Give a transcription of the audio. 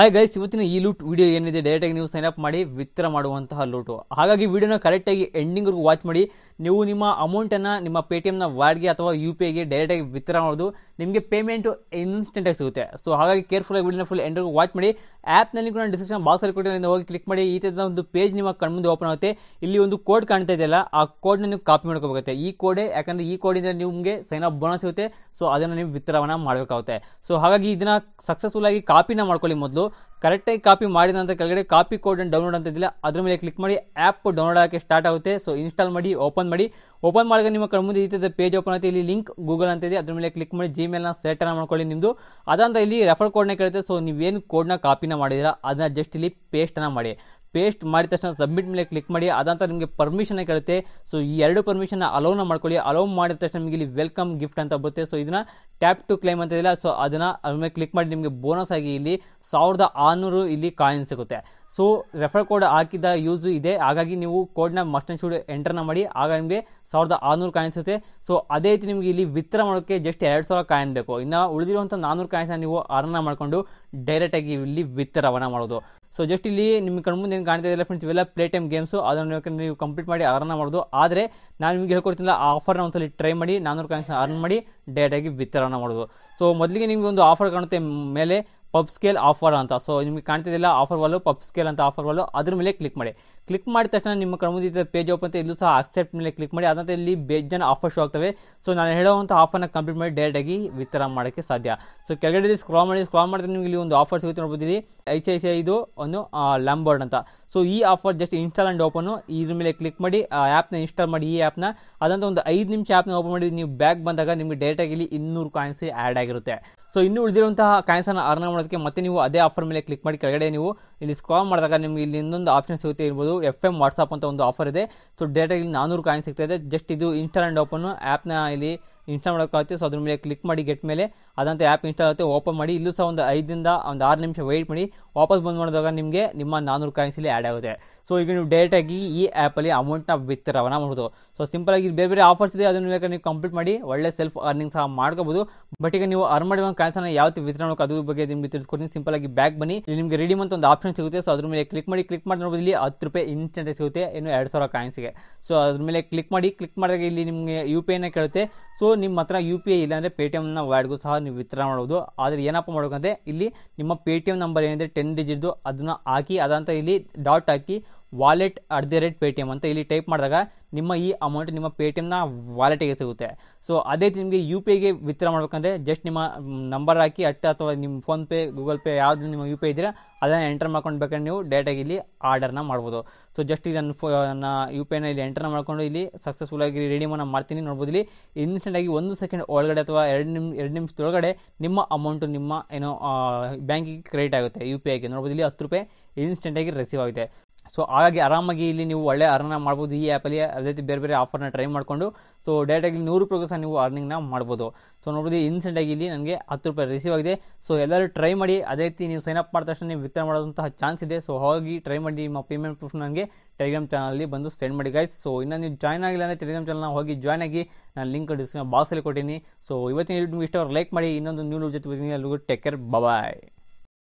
hi guys ಇವತ್ತಿನ ಈ loot video ಏನಿದೆ ಡೈರೆಕ್ಟಾಗಿ ನೀವು ಸೈನ್ ಅಪ್ ಮಾಡಿ ವಿತ್ತರ ಮಾಡುವಂತಹ ಲೂಟು ಹಾಗಾಗಿ ವಿಡಿಯೋನ ಕರೆಕ್ಟಾಗಿ ಎಂಡಿಂಗ್ವರೆಗೂ ವಾಚ್ ಮಾಡಿ ನೀವು ನಿಮ್ಮ ಅಮೌಂಟನ್ನು ನಿಮ್ಮ ಪೇಟಿಎಮ್ನ ವಾರ್ಡ್ಗೆ ಅಥವಾ ಯು ಪಿ ಐಗೆ ಡೈರೆಕ್ಟಾಗಿ ವಿತ್ತರ ಮಾಡೋದು ನಿಮಗೆ ಪೇಮೆಂಟು ಇನ್ಸ್ಟೆಂಟಾಗಿ ಸಿಗುತ್ತೆ ಸೊ ಹಾಗಾಗಿ ಆಗಿ ವಿಡಿಯೋನ ಫುಲ್ ಎಂಡ್ರಿಗೂ ವಾಚ್ ಮಾಡಿ ಆ್ಯಪ್ನಲ್ಲಿ ಕೂಡ ಡಿಸ್ಕ್ರಿಪ್ಷನ್ ಬಾಕ್ಸಲ್ಲಿ ಕೊಟ್ಟಿರೋದ್ರಿಂದ ಹೋಗಿ ಕ್ಲಿಕ್ ಮಾಡಿ ಈ ಥರದ ಒಂದು ಪೇಜ್ ನಿಮ್ಮ ಮುಂದೆ ಓಪನ್ ಆಗುತ್ತೆ ಇಲ್ಲಿ ಒಂದು ಕೋಡ್ ಕಾಣ್ತಾ ಇದೆಯಲ್ಲ ಆ ಕೋಡ್ನ ನೀವು ಕಾಪಿ ಮಾಡ್ಕೋಬೇಕಾಗುತ್ತೆ ಈ ಕೋಡೆ ಯಾಕಂದರೆ ಈ ಕೋಡಿಂದ ನಿಮಗೆ ಸೈನ್ ಅಪ್ ಬೋನಸ್ ಸಿಗುತ್ತೆ ಸೊ ಅದನ್ನು ನೀವು ವಿತರಣೆ ಮಾಡಬೇಕಾಗುತ್ತೆ ಸೊ ಹಾಗಾಗಿ ಇದನ್ನು ಸಕ್ಸಸ್ಫುಲ್ ಆಗಿ ಕಾಪಿನ ಮಾಡ್ಕೊಳ್ಳಿ ಮೊದಲು ಕರೆಕ್ಟಾಗಿ ಕಾಪಿ ಮಾಡಿದ ನಂತರ ಕೆಳಗಡೆ ಕಾಪಿ ಕೋಡನ್ನು ಡೌನ್ಲೋಡ್ ಅಂತ ಇದ್ದಿಲ್ಲ ಅದ್ರ ಮೇಲೆ ಕ್ಲಿಕ್ ಮಾಡಿ ಆ್ಯಪ್ ಡೌನ್ಲೋಡ್ ಆಗೋಕ್ಕೆ ಸ್ಟಾರ್ಟ್ ಆಗುತ್ತೆ ಸೊ ಇನ್ಸ್ಟಾಲ್ ಮಾಡಿ ಓಪನ್ ಮಾಡಿ ಓಪನ್ ಮಾಡಿದಾಗ ನಿಮ್ಮ ಕಣ್ಮುಂದೆ ಮುಂದೆ ಇದ್ದ ಪೇಜ್ ಓಪನ್ ಆಗುತ್ತೆ ಇಲ್ಲಿ ಲಿಂಕ್ ಗೂಗಲ್ ಅಂತ ಇದೆ ಅದ್ರ ಮೇಲೆ ಕ್ಲಿಕ್ ಮಾಡಿ ಜಿಮೇಲ್ನ ಸೆಲೆಕ್ಟನ್ನು ಮಾಡ್ಕೊಳ್ಳಿ ನಿಮ್ಮದು ಅದಂತ ಇಲ್ಲಿ ರೆಫರ್ ಕೋಡ್ನ ಕೇಳುತ್ತೆ ಸೊ ನೀವೇನು ಕೋಡ್ನ ಕಾಪಿನ ಮಾಡಿದಿರ ಅದನ್ನ ಜಸ್ಟ್ ಇಲ್ಲಿ ಪೇಸ್ಟನ್ನು ಮಾಡಿ ಪೇಸ್ಟ್ ಮಾಡಿದ ತಕ್ಷಣ ಸಬ್ಮಿಟ್ ಮೇಲೆ ಕ್ಲಿಕ್ ಮಾಡಿ ಅದಂತ ನಿಮಗೆ ಪರ್ಮಿಷನ್ ಕೇಳುತ್ತೆ ಸೊ ಈ ಎರಡು ಪರ್ಮಿಷನ್ ಅಲೋನ ಮಾಡ್ಕೊಳ್ಳಿ ಅಲೋ ಮಾಡಿದ ತಕ್ಷಣ ನಿಮಗೆ ಇಲ್ಲಿ ವೆಲ್ಕಮ್ ಗಿಫ್ಟ್ ಅಂತ ಬರುತ್ತೆ ಸೊ ಇದನ್ನ ಟ್ಯಾಪ್ ಟು ಕ್ಲೈಮ್ ಅಂತ ಇದೆಯಲ್ಲ ಸೊ ಅದನ್ನ ಅದ್ರ ಮೇಲೆ ಕ್ಲಿಕ್ ಮಾಡಿ ನಿಮಗೆ ಬೋನಸ್ ಆಗಿ ಇಲ್ಲಿ ಸಾವಿರದ ಆರುನೂರು ಇಲ್ಲಿ ಕಾಯಿನ್ ಸಿಗುತ್ತೆ ಸೊ ರೆಫರ್ ಕೋಡ್ ಹಾಕಿದ ಯೂಸ್ ಇದೆ ಹಾಗಾಗಿ ನೀವು ಕೋಡ್ನ ಮಸ್ಟ್ ಅಂಡ್ ಶೂಡ್ ಎಂಟರ್ನ ಮಾಡಿ ಆಗ ನಿಮಗೆ ಸಾವಿರದ ಆರುನೂರು ಕಾಯಿನ್ ಸಿಗುತ್ತೆ ಸೊ ಅದೇ ರೀತಿ ನಿಮಗೆ ಇಲ್ಲಿ ವಿತ್ರ ಮಾಡೋಕೆ ಜಸ್ಟ್ ಎರಡು ಸಾವಿರ ಕಾಯಿನ್ ಬೇಕು ಇನ್ನು ಉಳಿದಿರುವಂಥ ನಾನ್ನೂರು ಕಾಯಿನ್ನ ನೀವು ಅರ್ನ ಮಾಡಿಕೊಂಡು ಡೈರೆಕ್ಟಾಗಿ ಇಲ್ಲಿ ವಿತ್ತರವನ್ನು ಮಾಡೋದು ಸೊ ಜಸ್ಟ್ ಇಲ್ಲಿ ನಿಮ್ಮ ಕಣ್ಮುಂದೆ ಏನು ಕಾಣ್ತಾ ಇದೆಯಲ್ಲ ಫ್ರೆಂಡ್ಸ್ ಇವೆಲ್ಲ ಪ್ಲೇ ಟೈಮ್ ಗೇಮ್ಸು ಅದನ್ನು ನೀವು ಕಂಪ್ಲೀಟ್ ಮಾಡಿ ಅರ್ನ್ ಮಾಡೋದು ಆದರೆ ನಾನು ನಿಮಗೆ ಹೇಳ್ಕೊಡ್ತೀನಿ ಆ ಆಫರ್ನ ಒಂದ್ಸಲಿ ಟ್ರೈ ಮಾಡಿ ನಾನ್ನೂರು ಕಾಯಿನ್ಸ್ನ ಅರ್ನ್ ಮಾಡಿ ಡೈರೆಕ್ಟಾಗಿ ವಿತರಣೆ ಮಾಡೋದು ಸೊ ಮೊದಲಿಗೆ ನಿಮಗೆ ಒಂದು ಆಫರ್ ಕಾಣುತ್ತೆ ಮೇಲೆ ಪಬ್ ಸ್ಕೇಲ್ ಆಫರ್ ಅಂತ ಸೊ ನಿಮ್ಗೆ ಕಾಣ್ತಿದ್ದಿಲ್ಲ ಆಫರ್ ವಾಲು ಪಬ್ ಸ್ಕೇಲ್ ಅಂತ ಆಫರ್ ವಾಲು ಅದ್ರ ಮೇಲೆ ಕ್ಲಿಕ್ ಮಾಡಿ ಕ್ಲಿಕ್ ಮಾಡಿದ ತಕ್ಷಣ ನಿಮ್ಮ ಕಣ್ಮುಂದಿದ್ದ ಪೇಜ್ ಓಪನ್ ಅಂತ ಇಲ್ಲೂ ಸಹ ಅಕ್ಸೆಪ್ಟ್ ಮೇಲೆ ಕ್ಲಿಕ್ ಮಾಡಿ ಅದಂತ ಇಲ್ಲಿ ಬೇಜನ ಆಫರ್ ಶೋ ಆಗ್ತವೆ ಸೊ ನಾನು ಹೇಳುವಂಥ ಆಫರ್ನ ಕಂಪ್ಲೀಟ್ ಮಾಡಿ ಡೈರೆಕ್ಟಾಗಿ ವಿತರ ಮಾಡೋಕ್ಕೆ ಸಾಧ್ಯ ಸೊ ಕೆಳಗಡೆ ಸ್ಕ್ರಾಲ್ ಮಾಡಿ ಸ್ಕ್ರಾಲ್ ಮಾಡಿದ್ರೆ ನಿಮಗೆ ಇಲ್ಲಿ ಒಂದು ಆಫರ್ ಸಿಗುತ್ತೆ ನೋಡ್ಬೋದು I C I C I ಇದು ಒಂದು ಲ್ಯಾಂಬೋರ್ಡ್ ಅಂತ ಸೊ ಈ offer just install and open ಇದ್ರ ಮೇಲೆ ಕ್ಲಿಕ್ ಮಾಡಿ ಆ್ಯಪ್ನ ಇನ್ಸ್ಟಾಲ್ ಮಾಡಿ ಈ ಆ್ಯಪ್ನ ಅದಂತ ಒಂದು ಐದು ನಿಮಿಷ ಆ್ಯಪ್ನ ಓಪನ್ ಮಾಡಿ ನೀವು ಬ್ಯಾಗ್ ಬಂದಾಗ ನಿಮಗೆ ಡೈರೆಕ್ಟಾಗಿ ಇಲ್ಲಿ ಇನ್ನೂರು ಕಾಯಿನ್ಸ್ ಆ್ಯಡ್ ಆಗಿರುತ್ತೆ ಸೊ ಇನ್ನು ಉಳಿದಿರುವಂತಹ ಅನ್ನು ಅರ್ನ್ ಮಾಡೋದಕ್ಕೆ ಮತ್ತೆ ನೀವು ಅದೇ ಆಫರ್ ಮೇಲೆ ಕ್ಲಿಕ್ ಮಾಡಿ ಕೆಳಗಡೆ ನೀವು ಇಲ್ಲಿ ಸ್ಕ್ರಾಲ್ ಮಾಡಿದಾಗ ನಿಮಗೆ ಇಲ್ಲಿ ಇನ್ನೊಂದು ಆಪ್ಷನ್ ಸಿಗುತ್ತೆ ಇರ್ಬೋದು ಎಫ್ ಎಮ್ ವಾಟ್ಸಪ್ ಅಂತ ಒಂದು ಆಫರ್ ಇದೆ ಸೊ ಡೇಟಾ ಇಲ್ಲಿ ನಾನೂರು ಕಾಯಿನ್ ಸಿಗ್ತಾ ಇದೆ ಜಸ್ಟ್ ಇದು ಇನ್ಸ್ಟಾಲ್ ಆ್ಯಂಡ್ ಓಪನ್ ಆ್ಯಪ್ನ ಇಲ್ಲಿ ಇನ್ಸ್ಟಾಲ್ ಮಾಡೋಕ್ಕಾಗುತ್ತೆ ಸೊ ಅದ್ರ ಮೇಲೆ ಕ್ಲಿಕ್ ಮಾಡಿ ಗೆಟ್ ಮೇಲೆ ಅದಂತ ಆ್ಯಪ್ ಇನ್ಸ್ಟಾಲ್ ಆಗುತ್ತೆ ಓಪನ್ ಮಾಡಿ ಇಲ್ಲೂ ಸಹ ಒಂದು ಐದರಿಂದ ಒಂದು ಆರು ನಿಮಿಷ ವೈಟ್ ಮಾಡಿ ವಾಪಸ್ ಬಂದ್ ಮಾಡಿದಾಗ ನಿಮಗೆ ನಿಮ್ಮ ನಾನ್ನೂರು ಕಾಯಿನ್ಸಲ್ಲಿ ಆ್ಯಡ್ ಆಗುತ್ತೆ ಸೊ ಈಗ ನೀವು ಡೈರೆಕ್ಟಾಗಿ ಈ ಆ್ಯಪಲ್ಲಿ ಅಮೌಂಟ್ನ ವಿತರವನ್ನ ಮಾಡ್ಬೋದು ಸೊ ಆಗಿ ಬೇರೆ ಬೇರೆ ಆಫರ್ಸ್ ಇದೆ ಅದನ್ನು ಬೇಕಾದ್ರೆ ನೀವು ಕಂಪ್ಲೀಟ್ ಮಾಡಿ ಒಳ್ಳೆ ಸೆಲ್ಫ್ ಅರ್ನಿಂಗ್ ಸಹ ಮಾಡ್ಕೋಬೋದು ಬಟ್ ಈಗ ನೀವು ಅರ್ನ್ ಮಾಡಿರೋ ಕಾಯಿನ್ಸನ್ನು ಯಾವ ರೀತಿ ವಿತರಣೆ ಅದ್ರ ಬಗ್ಗೆ ನಿಮಗೆ ತಿಳಿಸ್ಕೊಡ್ತೀನಿ ಆಗಿ ಬ್ಯಾಕ್ ಬನ್ನಿ ನಿಮಗೆ ರೆಡಿ ಅಂತ ಒಂದು ಆಪ್ಷನ್ ಸಿಗುತ್ತೆ ಸೊ ಅದ್ರ ಮೇಲೆ ಕ್ಲಿಕ್ ಮಾಡಿ ಕ್ಲಿಕ್ ಮಾಡಿ ನೋಡ್ಬೋದು ಇಲ್ಲಿ ಹತ್ತು ರೂಪಾಯಿ ಇನ್ಸ್ಟೆಂಟ್ ಸಿಗುತ್ತೆ ಇನ್ನು ಎರಡು ಸಾವಿರ ಕಾಯಿನ್ಸ್ಗೆ ಸೊ ಅದ್ರ ಮೇಲೆ ಕ್ಲಿಕ್ ಮಾಡಿ ಕ್ಲಿಕ್ ಮಾಡಿದಾಗ ಇಲ್ಲಿ ನಿಮಗೆ ಯು ಪಿ ಐನ ಕೇಳುತ್ತೆ ಸೊ ನಿಮ್ಮ ಹತ್ರ ಯು ಪಿ ಐ ಇಲ್ಲಾಂದರೆ ಎಮ್ನ ವ್ಯಾಡ್ಗೂ ಸಹ ನೀವು ವಿತರಣೆ ಮಾಡೋದು ಆದರೆ ಏನಪ್ಪ ಮಾಡ್ಬೇಕಂದ್ರೆ ಇಲ್ಲಿ ನಿಮ್ಮ ಎಮ್ ನಂಬರ್ ಏನಿದೆ ಟೆನ್ ಡಿಜಿಟ್ದು ಅದನ್ನು ಹಾಕಿ ಅದಂತ ಇಲ್ಲಿ ಡಾಟ್ ಹಾಕಿ wallet at the rate Paytm ಅಂತ ಇಲ್ಲಿ ಟೈಪ್ ಮಾಡಿದಾಗ ನಿಮ್ಮ ಈ ಅಮೌಂಟ್ ನಿಮ್ಮ ಪೇಟಿಎಮ್ನ ವಾಲೆಟಿಗೆ ಸಿಗುತ್ತೆ ಸೊ ಅದೇ ನಿಮಗೆ ಯು ಪಿ ಐಗೆ ವಿತ್ಡ್ರಾ ಮಾಡಬೇಕಂದ್ರೆ ಜಸ್ಟ್ ನಿಮ್ಮ ನಂಬರ್ ಹಾಕಿ ಅಟ್ ಅಥವಾ ನಿಮ್ಮ ಫೋನ್ಪೇ ಗೂಗಲ್ ಪೇ ಯಾವುದು ನಿಮ್ಮ ಯು ಪಿ ಐ ಇದ್ದೀರಾ ಅದನ್ನು ಎಂಟರ್ ಮಾಡ್ಕೊಂಡು ಬೇಕಂದ್ರೆ ನೀವು ಡೇಟಾಗಿ ಇಲ್ಲಿ ಆರ್ಡರ್ನ ಮಾಡ್ಬೋದು ಸೊ ಜಸ್ಟ್ ಈಗ ನನ್ನ ಫೋ ನನ್ನ ಯು ಪಿ ಐನ ಇಲ್ಲಿ ಎಂಟರ್ನ ಮಾಡ್ಕೊಂಡು ಇಲ್ಲಿ ಸಕ್ಸಸ್ಫುಲ್ ಆಗಿ ರೆಡಿ ಮಾಡ್ತೀನಿ ನೋಡ್ಬೋದು ಇಲ್ಲಿ ಇನ್ಸ್ಟೆಂಟಾಗಿ ಒಂದು ಸೆಕೆಂಡ್ ಒಳಗಡೆ ಅಥವಾ ಎರಡು ನಿಮ್ ಎರಡು ನಿಮಿಷದೊಳಗಡೆ ನಿಮ್ಮ ಅಮೌಂಟು ನಿಮ್ಮ ಏನೋ ಬ್ಯಾಂಕಿಗೆ ಕ್ರೆಡಿಟ್ ಆಗುತ್ತೆ ಯು ಪಿ ಐಗೆ ನೋಡ್ಬೋದು ಇಲ್ಲಿ ಹತ್ತು ರೂಪಾಯಿ ಇನ್ಸ್ಟೆಂಟಾಗಿ ರಿಸೀವ್ ಆಗಿದೆ ಸೊ ಹಾಗಾಗಿ ಆರಾಮಾಗಿ ಇಲ್ಲಿ ನೀವು ಒಳ್ಳೆ ಅರ್ನ ಮಾಡ್ಬೋದು ಈ ಆ್ಯಪಲ್ಲಿ ಅದೇ ರೀತಿ ಬೇರೆ ಬೇರೆ ಆಫರ್ನ ಟ್ರೈ ಮಾಡಿಕೊಂಡು ಸೊ ಡೈರೆಕ್ಟಾಗಿ ನೂರು ರೂಪಾಯಿ ಸಹ ನೀವು ಅರ್ನಿಂಗ್ನ ಮಾಡ್ಬೋದು ಸೊ ನೋಡ್ಬೋದು ಇನ್ಸೆಂಟಾಗಿ ಇಲ್ಲಿ ನನಗೆ ಹತ್ತು ರೂಪಾಯಿ ರಿಸೀವ್ ಆಗಿದೆ ಸೊ ಎಲ್ಲರೂ ಟ್ರೈ ಮಾಡಿ ಅದೇ ರೀತಿ ನೀವು ಸೈನ್ ಅಪ್ ಮಾಡಿದ ತಕ್ಷಣ ನೀವು ವಿತರಣೆ ಮಾಡೋದಂತಹ ಚಾನ್ಸ್ ಇದೆ ಸೊ ಹಾಗಾಗಿ ಟ್ರೈ ಮಾಡಿ ನಿಮ್ಮ ಪೇಮೆಂಟ್ ಪ್ರೂಫ್ ನನಗೆ ಟೆಲಿಗ್ರಾಮ್ ಚಾನಲಲ್ಲಿ ಬಂದು ಸೆಂಡ್ ಮಾಡಿ ಗೈಸ್ ಸೊ ಇನ್ನೂ ನೀವು ಜಾಯ್ನ್ ಆಗಿಲ್ಲ ಅಂದರೆ ಟೆಲಿಗ್ರಾಮ್ ಚಾನಲ್ನ ಹೋಗಿ ಜಾಯ್ನ್ ಆಗಿ ನಾನು ಲಿಂಕ್ ಡಿಸ್ಕ್ರಿಪ್ಷನ್ ಬಾಕ್ಸಲ್ಲಿ ಕೊಟ್ಟಿನಿ ಸೊ ಇವತ್ತಿನ ನಿಮ್ಗೆ ಲೈಕ್ ಮಾಡಿ ಇನ್ನೊಂದು ನ್ಯೂ ಜೊತೆ ಬರ್ತೀನಿ ಅಲ್ಲಿಗೂ ಟೇಕ್ ಕೇರ್ ಬಾಯ್